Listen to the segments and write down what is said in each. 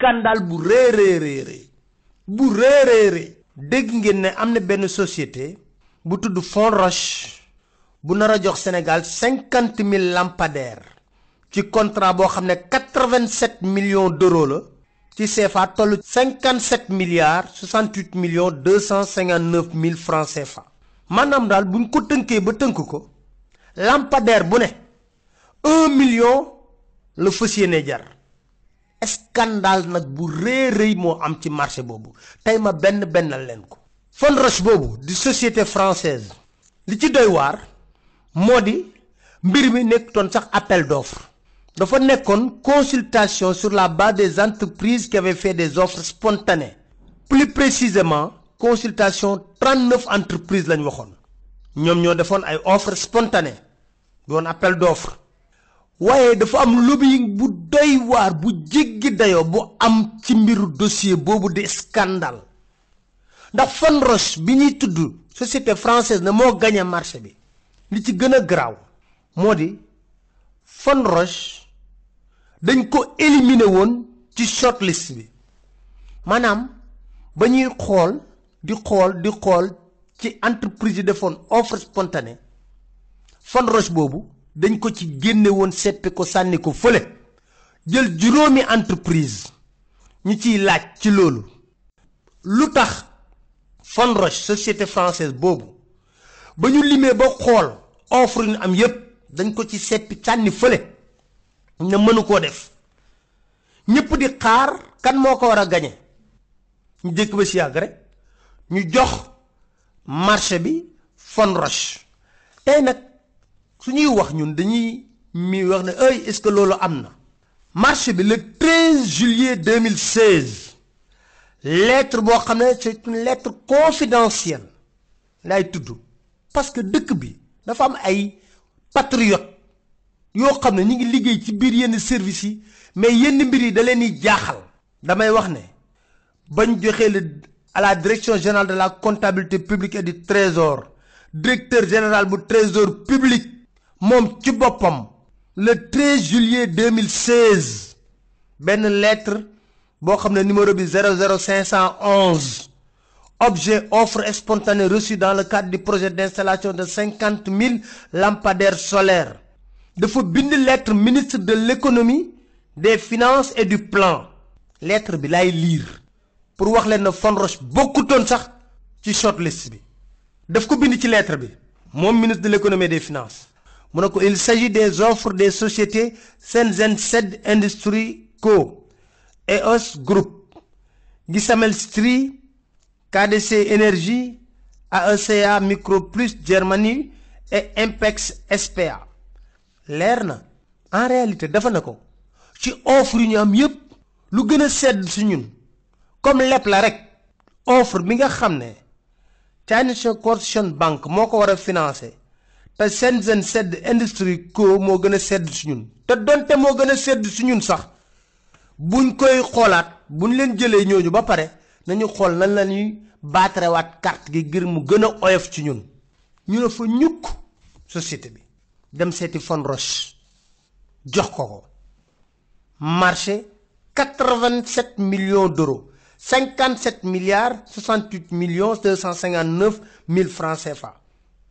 scandale bu bourré, réré réré ré. bu ré. société bu tudd fond roche bu a jox sénégal 50 000 lampadaires. qui contrat 87 millions d'euros. qui la 57 milliards 68 millions 259 mille francs CFA Madame Dal, buñ ko tënkee ba ko lampadaire bu ne 1 million le fossier scandale nak bu rëy rëy moo am ci marché boobu tey ma benn bennal leen ko roche boobu di société française li ci doy waar moo di mbir mi nekkutoon sax appel d'offre consultation sur la base des entreprises qui avaient fait des offres spontanées plus précisément consultation 39 entreprises lañ waxoon ñoom ñoo defoon ay offres spontanées un appel d'offres. waaye dafa am lobbying bu doy waar bu jéggi dayoo bu am ci mbiru dossier boobu di skandal ndax Fon Roche bi ñuy tudd société française na moo gagné marché bi li ci gën a garaaw moo di Fon Roche dañ ko éliminé woon ci shortlist bi maanaam ba ñuy xool di xool di xool ci entreprise yi defoon offre spontanée Fon Roche boobu dañ ko ci génnewoon woon seppi ko sànni ko fële jël juróomi entreprise ñu ciy laaj ci loolu lu tax Fonroche société francaise boobu ba ñu limee ba xool offre ñu am yépp dañ ko ci seppi sànni fële ne mënu koo def ñëpp di xaar kan moo ko war a gañe ñu jëkk ba si yàgg rek ñu jox marché bi Fonroche tey nag suñuy wax ñun dañuy mi wax ay est-ce que loolu am na marché bi le 13 juillet 2016 lettre boo xam c'est une lettre confidentielle lay tudd parce que dëkk bi dafa am ay patriotes yoo xam ne ñu ngi liggéey ci biir yenn services yi mais yenn mbir yi da leen di jaaxal damay wax ne bañ joxee le à la direction générale de la comptabilité publique et du trésor directeur général du trésor public ci le 13 juillet 2016 une lettre bon comme numéro 00511 objet offre spontanée reçue dans le cadre du projet d'installation de 50 000 lampadaires solaires dafa une lettre ministre de l'économie des finances et du plan lettre bi lay lire pour wax le roche de bokkutoon sax ci shortlist bi daf ko bind ci lettre bi ministre de l'économie et des finances il s'agit des offres des sociétés Senzen Sed Industry Co. EOS Group Gisamel Street, KDC Energy AECA Microplus Germany et Impex SPA Lerna, en réalité dafa quoi ko ci offre yu yépp lu comme l'ep la rek offre bi nga xam ne Corporation Bank moko financer te Shenzhen sedd industrie co moo gën a sedd si ñun te donte moo gën a sedd si ñun sax buñ koy xoolaat buñ leen jëlee ñooñu ba pare nañu xool nan la ñuy baatarewaat carte gi ngir mu gën a oyof ci ñun ñu ne fa ñukk société bi dem seeti Fon Roche jox ko ko marché quatre-vingt-sept million d'euros cinquante-sept milliards soixante-huit millions deux cent cinquante-neuf mille francs CFA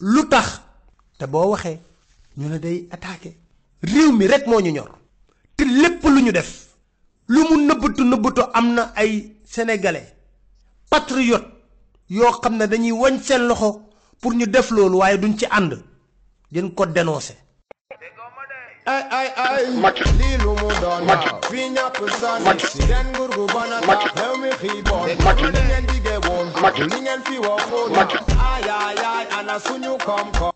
lu tax te boo waxee ñu ne day attaqué réew mi rek moo ñu ñor te lépp lu ñu def lu mu nëbbatu nëbbatu am na ay sénégalais patriote yoo xam ne dañuy wañ seen loxo pour ñu def loolu waaye duñ ci ànd din ko dénoncé I I I ay, Lilu Mudana, Vina Pusani, Sidan Gurgu Banata, Helmi Hibon, Kulingen Digewon, Kulingen Fiwa Kona, I I I Anasunyu Kom Kom.